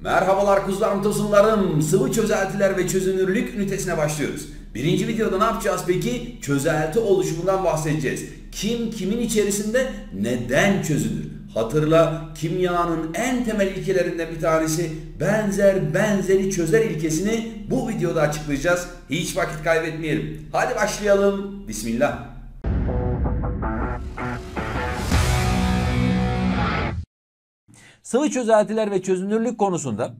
Merhabalar kuzularım tosunlarım. Sıvı çözeltiler ve çözünürlük ünitesine başlıyoruz. Birinci videoda ne yapacağız peki? Çözelti oluşumundan bahsedeceğiz. Kim kimin içerisinde neden çözünür? Hatırla kimyanın en temel ilkelerinden bir tanesi benzer benzeri çözer ilkesini bu videoda açıklayacağız. Hiç vakit kaybetmeyelim. Hadi başlayalım. Bismillah. Sıvı çözeltiler ve çözünürlük konusunda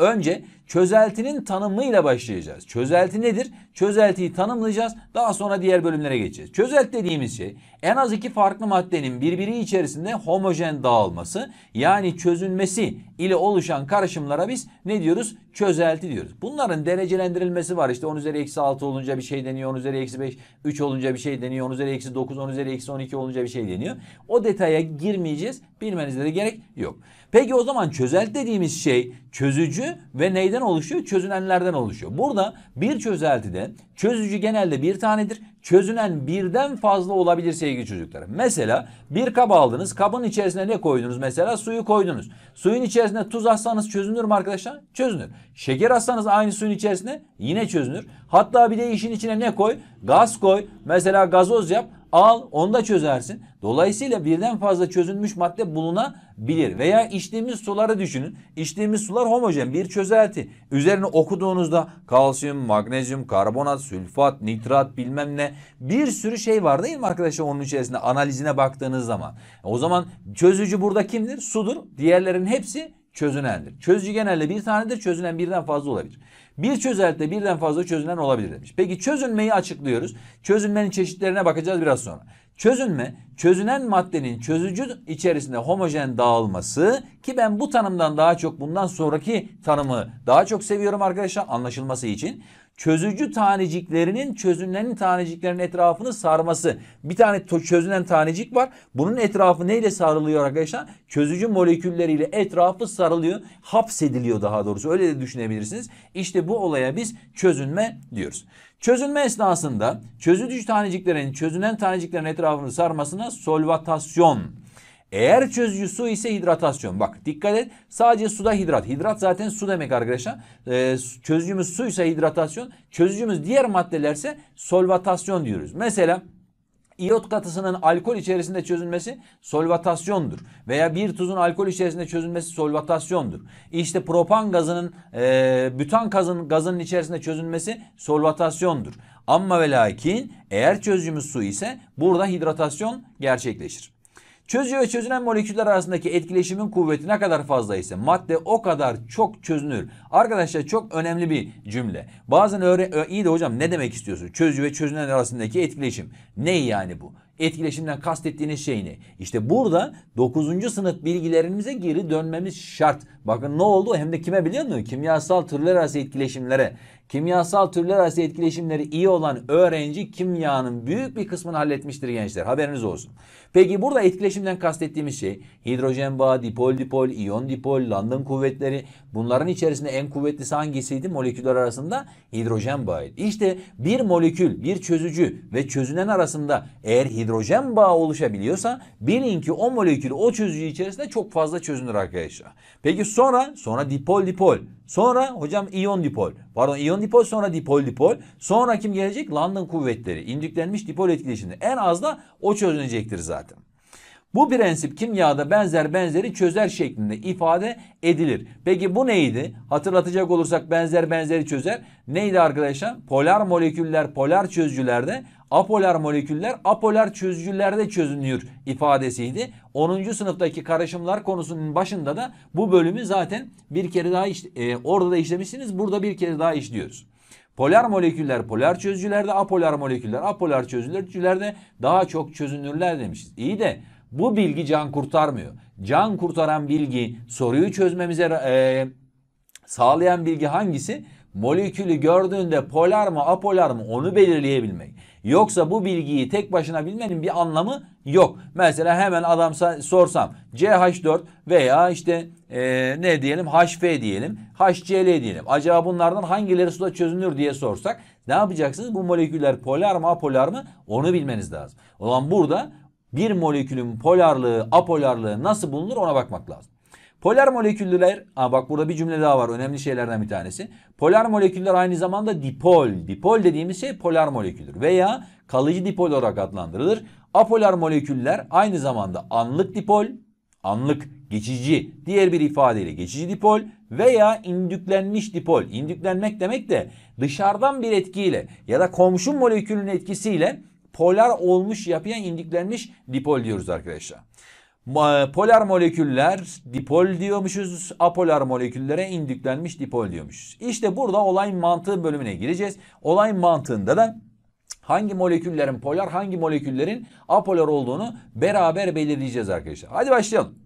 Önce çözeltinin tanımıyla başlayacağız. Çözelti nedir? Çözeltiyi tanımlayacağız. Daha sonra diğer bölümlere geçeceğiz. Çözelti dediğimiz şey en az iki farklı maddenin birbiri içerisinde homojen dağılması yani çözünmesi ile oluşan karışımlara biz ne diyoruz? Çözelti diyoruz. Bunların derecelendirilmesi var. İşte 10 üzeri eksi 6 olunca bir şey deniyor. 10 üzeri eksi 5, 3 olunca bir şey deniyor. 10 üzeri eksi 9, 10 üzeri eksi 12 olunca bir şey deniyor. O detaya girmeyeceğiz. Bilmenize de gerek yok. Peki o zaman çözelt dediğimiz şey çözücü çözücü ve neyden oluşuyor? Çözünenlerden oluşuyor. Burada bir çözeltide çözücü genelde bir tanedir. Çözünen birden fazla olabilir sevgili çocuklar. Mesela bir kap aldınız. Kabın içerisine ne koydunuz? Mesela suyu koydunuz. Suyun içerisine tuz atsanız çözünür mü arkadaşlar? Çözünür. Şeker atsanız aynı suyun içerisine yine çözünür. Hatta bir de işin içine ne koy? Gaz koy. Mesela gazoz yap al onu da çözersin. Dolayısıyla birden fazla çözülmüş madde bulunabilir. Veya içtiğimiz suları düşünün. İçtiğimiz sular homojen bir çözelti. Üzerine okuduğunuzda kalsiyum, magnezyum, karbonat, sülfat, nitrat bilmem ne bir sürü şey var değil mi arkadaşlar onun içerisinde analizine baktığınız zaman. O zaman çözücü burada kimdir? Sudur. Diğerlerin hepsi çözünendir. Çözücü genelde bir tanedir, çözünen birden fazla olabilir. Bir çözeltte birden fazla çözünen olabilir demiş. Peki çözünmeyi açıklıyoruz. Çözünmenin çeşitlerine bakacağız biraz sonra. Çözünme, çözünen maddenin çözücü içerisinde homojen dağılması ki ben bu tanımdan daha çok bundan sonraki tanımı daha çok seviyorum arkadaşlar anlaşılması için çözücü taneciklerinin çözünen taneciklerin etrafını sarması. Bir tane çözünen tanecik var. Bunun etrafı neyle sarılıyor arkadaşlar? Çözücü molekülleriyle etrafı sarılıyor. Hapsediliyor daha doğrusu. Öyle de düşünebilirsiniz. İşte bu olaya biz çözünme diyoruz. Çözünme esnasında çözücü taneciklerin çözünen taneciklerin etrafını sarmasına solvatasyon eğer çözücü su ise hidratasyon. Bak dikkat et sadece suda hidrat. Hidrat zaten su demek arkadaşlar. Ee, çözücümüz su ise hidratasyon. Çözücümüz diğer maddelerse solvatasyon diyoruz. Mesela iot katısının alkol içerisinde çözülmesi solvatasyondur. Veya bir tuzun alkol içerisinde çözülmesi solvatasyondur. İşte propan gazının, e, bütan gazın, gazının içerisinde çözülmesi solvatasyondur. Amma ve lakin eğer çözümümüz su ise burada hidratasyon gerçekleşir. Çözücü ve çözünen moleküller arasındaki etkileşimin kuvveti ne kadar fazla ise madde o kadar çok çözünür. Arkadaşlar çok önemli bir cümle. Bazen öyle iyi de hocam ne demek istiyorsun? Çözücü ve çözünen arasındaki etkileşim. Ne yani bu? etkileşimden kastettiğiniz şey ne? İşte burada 9. sınıf bilgilerimize geri dönmemiz şart. Bakın ne oldu hem de kime biliyor musun? Kimyasal türler arası etkileşimlere. Kimyasal türler arası etkileşimleri iyi olan öğrenci kimyanın büyük bir kısmını halletmiştir gençler. Haberiniz olsun. Peki burada etkileşimden kastettiğimiz şey hidrojen bağı, dipol dipol, iyon dipol, London kuvvetleri bunların içerisinde en kuvvetlisi hangisiydi moleküller arasında? Hidrojen bağı. İşte bir molekül, bir çözücü ve çözünen arasında eğer hidrojen hidrojen bağı oluşabiliyorsa bilin ki o molekül o çözücü içerisinde çok fazla çözünür arkadaşlar. Peki sonra sonra dipol dipol. Sonra hocam iyon dipol. Pardon iyon dipol sonra dipol dipol. Sonra kim gelecek? London kuvvetleri. İndüklenmiş dipol etkileşimde. En az da o çözünecektir zaten. Bu prensip kimyada benzer benzeri çözer şeklinde ifade edilir. Peki bu neydi? Hatırlatacak olursak benzer benzeri çözer. Neydi arkadaşlar? Polar moleküller polar çözücülerde, apolar moleküller apolar çözücülerde çözünüyor ifadesiydi. 10. sınıftaki karışımlar konusunun başında da bu bölümü zaten bir kere daha e, orada da işlemişsiniz. Burada bir kere daha işliyoruz. Polar moleküller polar çözücülerde, apolar moleküller apolar çözücülerde daha çok çözünürler demişiz. İyi de bu bilgi can kurtarmıyor. Can kurtaran bilgi, soruyu çözmemize e, sağlayan bilgi hangisi? Molekülü gördüğünde polar mı apolar mı onu belirleyebilmek. Yoksa bu bilgiyi tek başına bilmenin bir anlamı yok. Mesela hemen adam sorsam CH4 veya işte e, ne diyelim HF diyelim HCl diyelim. Acaba bunlardan hangileri suda çözünür diye sorsak ne yapacaksınız? Bu moleküller polar mı apolar mı onu bilmeniz lazım. O zaman burada bir molekülün polarlığı, apolarlığı nasıl bulunur ona bakmak lazım. Polar moleküller, aa bak burada bir cümle daha var önemli şeylerden bir tanesi. Polar moleküller aynı zamanda dipol. Dipol dediğimiz şey polar moleküldür veya kalıcı dipol olarak adlandırılır. Apolar moleküller aynı zamanda anlık dipol, anlık geçici, diğer bir ifadeyle geçici dipol veya indüklenmiş dipol. İndüklenmek demek de dışarıdan bir etkiyle ya da komşu molekülün etkisiyle polar olmuş yapıya indiklenmiş dipol diyoruz arkadaşlar. Polar moleküller dipol diyormuşuz. Apolar moleküllere indüklenmiş dipol diyormuşuz. İşte burada olay mantığı bölümüne gireceğiz. Olay mantığında da hangi moleküllerin polar hangi moleküllerin apolar olduğunu beraber belirleyeceğiz arkadaşlar. Hadi başlayalım.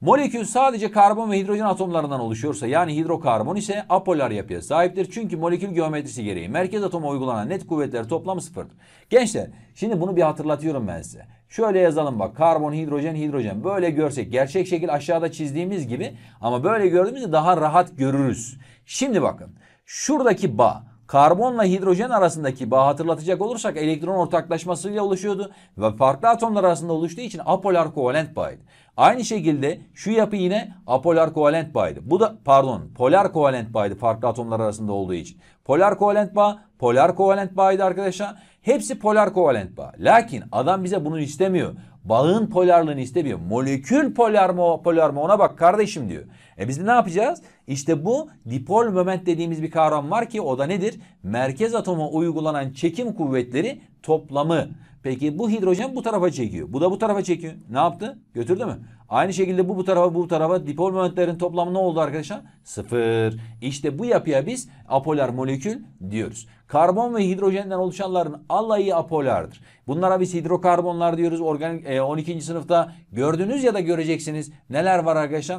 Molekül sadece karbon ve hidrojen atomlarından oluşuyorsa yani hidrokarbon ise apolar yapıya sahiptir. Çünkü molekül geometrisi gereği merkez atoma uygulanan net kuvvetler toplamı sıfırdır. Gençler şimdi bunu bir hatırlatıyorum ben size. Şöyle yazalım bak karbon, hidrojen, hidrojen böyle görsek gerçek şekil aşağıda çizdiğimiz gibi ama böyle gördüğümüzde daha rahat görürüz. Şimdi bakın şuradaki bağ Karbonla hidrojen arasındaki bağ hatırlatacak olursak elektron ortaklaşmasıyla oluşuyordu ve farklı atomlar arasında oluştuğu için apolar kovalent bağıydı. Aynı şekilde şu yapı yine apolar kovalent bağıydı. Bu da pardon polar kovalent bağıydı farklı atomlar arasında olduğu için. Polar kovalent bağ, polar kovalent bağıydı arkadaşlar. Hepsi polar kovalent bağ. Lakin adam bize bunu istemiyor. Bağın polarlığını istemiyor. Molekül polar mı, polar mı ona bak kardeşim diyor. E biz de ne yapacağız? İşte bu dipol moment dediğimiz bir kavram var ki o da nedir? Merkez atoma uygulanan çekim kuvvetleri toplamı. Peki bu hidrojen bu tarafa çekiyor. Bu da bu tarafa çekiyor. Ne yaptı? Götürdü mü? Aynı şekilde bu bu tarafa bu tarafa dipol momentlerin toplamı ne oldu arkadaşlar? Sıfır. İşte bu yapıya biz apolar molekül diyoruz. Karbon ve hidrojenden oluşanların alayı apolardır. Bunlara biz hidrokarbonlar diyoruz. Organik, e, 12. sınıfta gördünüz ya da göreceksiniz. Neler var arkadaşlar?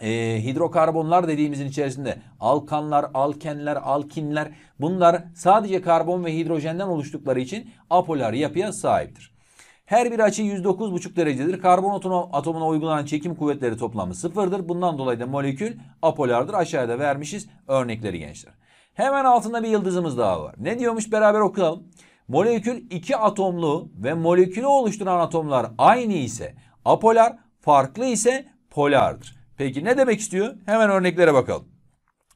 e, hidrokarbonlar dediğimizin içerisinde alkanlar, alkenler, alkinler bunlar sadece karbon ve hidrojenden oluştukları için apolar yapıya sahiptir. Her bir açı 109,5 derecedir. Karbon atomuna uygulanan çekim kuvvetleri toplamı sıfırdır. Bundan dolayı da molekül apolardır. Aşağıda vermişiz örnekleri gençler. Hemen altında bir yıldızımız daha var. Ne diyormuş beraber okuyalım. Molekül iki atomlu ve molekülü oluşturan atomlar aynı ise apolar, farklı ise polardır. Peki ne demek istiyor? Hemen örneklere bakalım.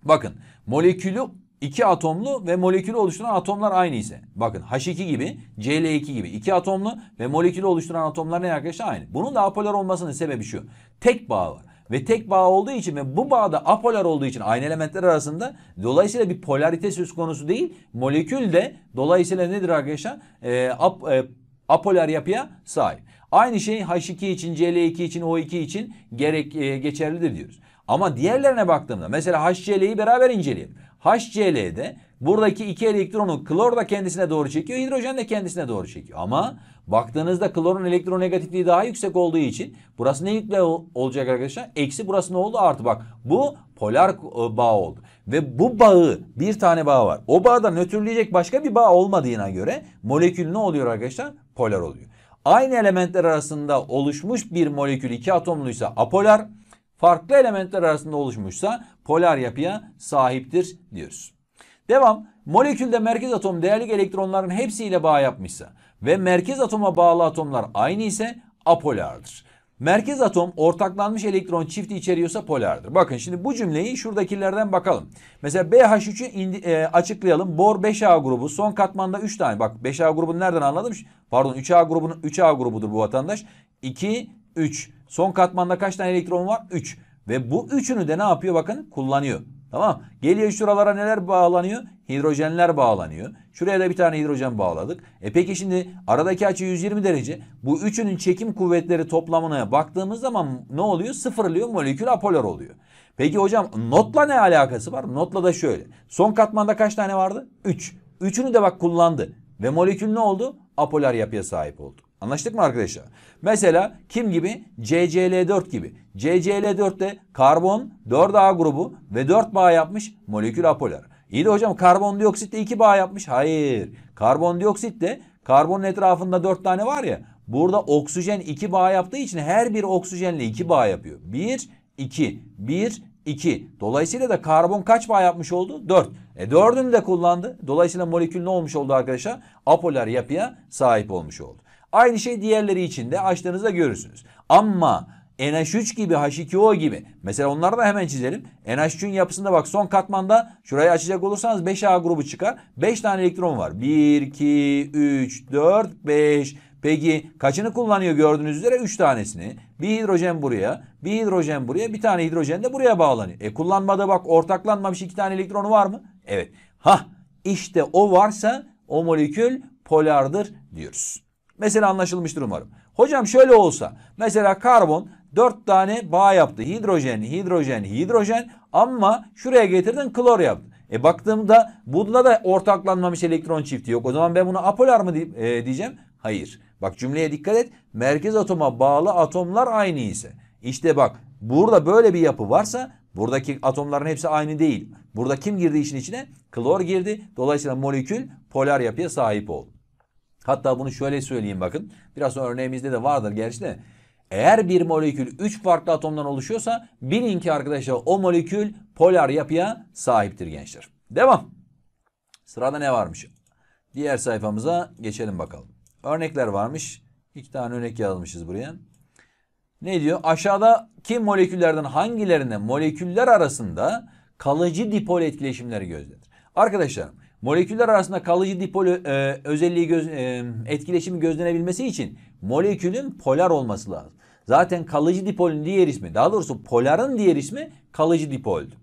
Bakın molekülü iki atomlu ve molekülü oluşturan atomlar aynı ise. Bakın H2 gibi Cl2 gibi iki atomlu ve molekülü oluşturan atomlar ne arkadaşlar aynı. Bunun da apolar olmasının sebebi şu. Tek bağ var ve tek bağ olduğu için ve bu bağda apolar olduğu için aynı elementler arasında dolayısıyla bir polarite söz konusu değil. Molekül de dolayısıyla nedir arkadaşlar? E, ap, e, apolar yapıya sahip. Aynı şey H2 için, CL2 için, O2 için gerek e, geçerlidir diyoruz. Ama diğerlerine baktığımda mesela HCl'yi beraber inceleyelim. HCl'de buradaki iki elektronu klor da kendisine doğru çekiyor, hidrojen de kendisine doğru çekiyor. Ama baktığınızda klorun elektronegatifliği daha yüksek olduğu için burası ne yükle olacak arkadaşlar? Eksi burası ne oldu? Artı bak bu polar e, bağ oldu. Ve bu bağı bir tane bağ var. O bağda nötrleyecek başka bir bağ olmadığına göre molekül ne oluyor arkadaşlar? Polar oluyor aynı elementler arasında oluşmuş bir molekül iki atomluysa apolar, farklı elementler arasında oluşmuşsa polar yapıya sahiptir diyoruz. Devam. Molekülde merkez atom değerlik elektronların hepsiyle bağ yapmışsa ve merkez atoma bağlı atomlar aynı ise apolardır. Merkez atom ortaklanmış elektron çifti içeriyorsa polardır. Bakın şimdi bu cümleyi şuradakilerden bakalım. Mesela BH3'ü e, açıklayalım. Bor 5A grubu son katmanda 3 tane. Bak 5A grubunu nereden anladım? Pardon 3A grubunun 3A grubudur bu vatandaş. 2 3. Son katmanda kaç tane elektron var? 3. Ve bu üçünü de ne yapıyor bakın? Kullanıyor. Tamam. Geliyor şuralara neler bağlanıyor? Hidrojenler bağlanıyor. Şuraya da bir tane hidrojen bağladık. E peki şimdi aradaki açı 120 derece. Bu üçünün çekim kuvvetleri toplamına baktığımız zaman ne oluyor? Sıfırlıyor. Molekül apolar oluyor. Peki hocam notla ne alakası var? Notla da şöyle. Son katmanda kaç tane vardı? 3. Üç. Üçünü de bak kullandı. Ve molekül ne oldu? Apolar yapıya sahip oldu. Anlaştık mı arkadaşlar? Mesela kim gibi? CCl4 gibi. CCl4'te karbon 4A grubu ve 4 bağ yapmış molekül apolar. İyi de hocam karbondioksit de 2 bağ yapmış. Hayır. Karbondioksit de karbonun etrafında 4 tane var ya. Burada oksijen 2 bağ yaptığı için her bir oksijenle 2 bağ yapıyor. 1, 2, 1, 2. Dolayısıyla da karbon kaç bağ yapmış oldu? 4. E 4'ünü de kullandı. Dolayısıyla molekül ne olmuş oldu arkadaşlar? Apolar yapıya sahip olmuş oldu. Aynı şey diğerleri için de açtığınızda görürsünüz. Ama NH3 gibi H2O gibi mesela onları da hemen çizelim. NH3'ün yapısında bak son katmanda şurayı açacak olursanız 5A grubu çıkar. 5 tane elektron var. 1, 2, 3, 4, 5. Peki kaçını kullanıyor gördüğünüz üzere 3 tanesini. Bir hidrojen buraya, bir hidrojen buraya, bir tane hidrojen de buraya bağlanıyor. E kullanmada bak ortaklanmamış 2 tane elektronu var mı? Evet. Ha işte o varsa o molekül polardır diyoruz. Mesela anlaşılmıştır umarım. Hocam şöyle olsa mesela karbon 4 tane bağ yaptı. Hidrojen, hidrojen, hidrojen ama şuraya getirdin klor yaptı. E baktığımda bunda da ortaklanmamış elektron çifti yok. O zaman ben bunu apolar mı e, diyeceğim? Hayır. Bak cümleye dikkat et. Merkez atoma bağlı atomlar aynı ise. İşte bak burada böyle bir yapı varsa buradaki atomların hepsi aynı değil. Burada kim girdi işin içine? Klor girdi. Dolayısıyla molekül polar yapıya sahip oldu. Hatta bunu şöyle söyleyeyim bakın. Biraz sonra örneğimizde de vardır gerçi de. Eğer bir molekül 3 farklı atomdan oluşuyorsa bilin ki arkadaşlar o molekül polar yapıya sahiptir gençler. Devam. Sırada ne varmış? Diğer sayfamıza geçelim bakalım. Örnekler varmış. İki tane örnek yazmışız buraya. Ne diyor? Aşağıdaki moleküllerden hangilerine moleküller arasında kalıcı dipol etkileşimleri gözlenir? Arkadaşlarım moleküller arasında kalıcı dipol e, özelliği göz, e, etkileşimi gözlenebilmesi için molekülün polar olması lazım. Zaten kalıcı dipolün diğer ismi, daha doğrusu poların diğer ismi kalıcı dipoldü.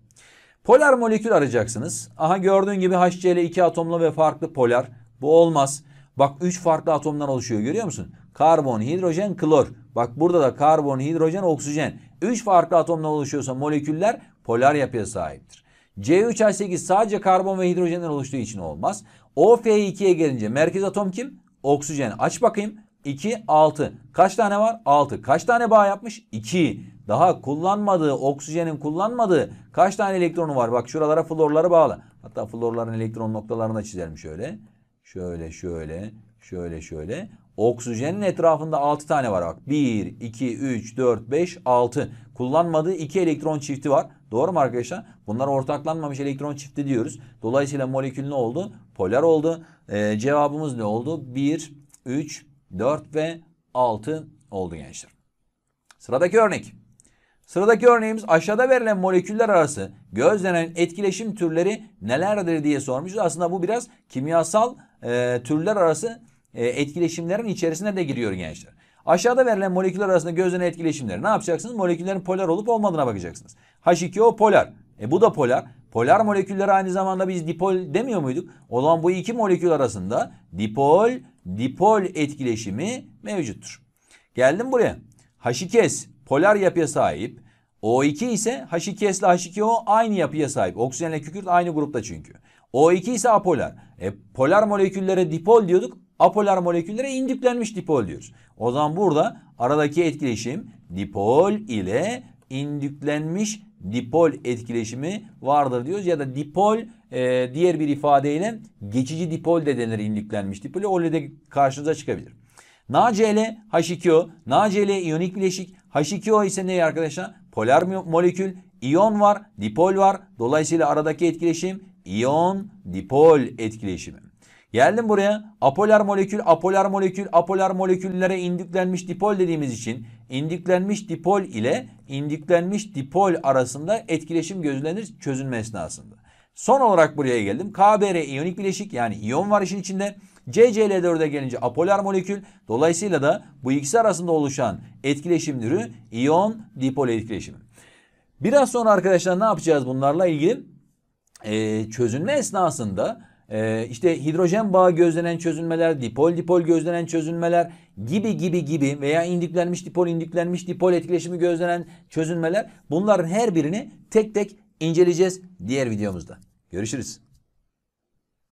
Polar molekül arayacaksınız. Aha gördüğün gibi HCl 2 atomlu ve farklı polar. Bu olmaz. Bak 3 farklı atomdan oluşuyor görüyor musun? Karbon, hidrojen, klor. Bak burada da karbon, hidrojen, oksijen. 3 farklı atomdan oluşuyorsa moleküller polar yapıya sahiptir. C3H8 sadece karbon ve hidrojenden oluştuğu için olmaz. OF2'ye gelince merkez atom kim? Oksijen. Aç bakayım. 2, 6. Kaç tane var? 6. Kaç tane bağ yapmış? 2. Daha kullanmadığı, oksijenin kullanmadığı kaç tane elektronu var? Bak şuralara florları bağlı. Hatta florların elektron noktalarını da çizelim şöyle. Şöyle, şöyle, şöyle, şöyle. Oksijenin etrafında 6 tane var bak. 1, 2, 3, 4, 5, 6. Kullanmadığı 2 elektron çifti var. Doğru mu arkadaşlar? Bunlar ortaklanmamış elektron çifti diyoruz. Dolayısıyla molekül ne oldu? Polar oldu. Ee, cevabımız ne oldu? 1, 3, 4 ve 6 oldu gençler. Sıradaki örnek. Sıradaki örneğimiz aşağıda verilen moleküller arası gözlenen etkileşim türleri nelerdir diye sormuşuz. Aslında bu biraz kimyasal e, türler arası e, etkileşimlerin içerisine de giriyor gençler. Aşağıda verilen moleküller arasında gözlenen etkileşimleri ne yapacaksınız? Moleküllerin polar olup olmadığına bakacaksınız. H2O polar. E bu da polar. Polar molekülleri aynı zamanda biz dipol demiyor muyduk? O zaman bu iki molekül arasında dipol dipol etkileşimi mevcuttur. Geldim buraya. H2S polar yapıya sahip. O2 ise H2S ile H2O aynı yapıya sahip. Oksijenle kükürt aynı grupta çünkü. O2 ise apolar. E, polar moleküllere dipol diyorduk apolar moleküllere indüklenmiş dipol diyoruz. O zaman burada aradaki etkileşim dipol ile indüklenmiş dipol etkileşimi vardır diyoruz. Ya da dipol e, diğer bir ifadeyle geçici dipol de denir indüklenmiş dipol. O de karşınıza çıkabilir. NaCl H2O, NaCl iyonik bileşik, H2O ise ne arkadaşlar? Polar molekül, iyon var, dipol var. Dolayısıyla aradaki etkileşim iyon dipol etkileşimi. Geldim buraya apolar molekül, apolar molekül, apolar moleküllere indüklenmiş dipol dediğimiz için indüklenmiş dipol ile indüklenmiş dipol arasında etkileşim gözlenir çözünme esnasında. Son olarak buraya geldim. KBr iyonik bileşik yani iyon var işin içinde. CCl4'e gelince apolar molekül. Dolayısıyla da bu ikisi arasında oluşan etkileşim türü iyon dipol etkileşimi. Biraz sonra arkadaşlar ne yapacağız bunlarla ilgili? Ee, çözünme esnasında ee, işte hidrojen bağı gözlenen çözünmeler, dipol dipol gözlenen çözünmeler gibi gibi gibi veya indüklenmiş dipol indüklenmiş dipol etkileşimi gözlenen çözünmeler bunların her birini tek tek inceleyeceğiz diğer videomuzda. Görüşürüz.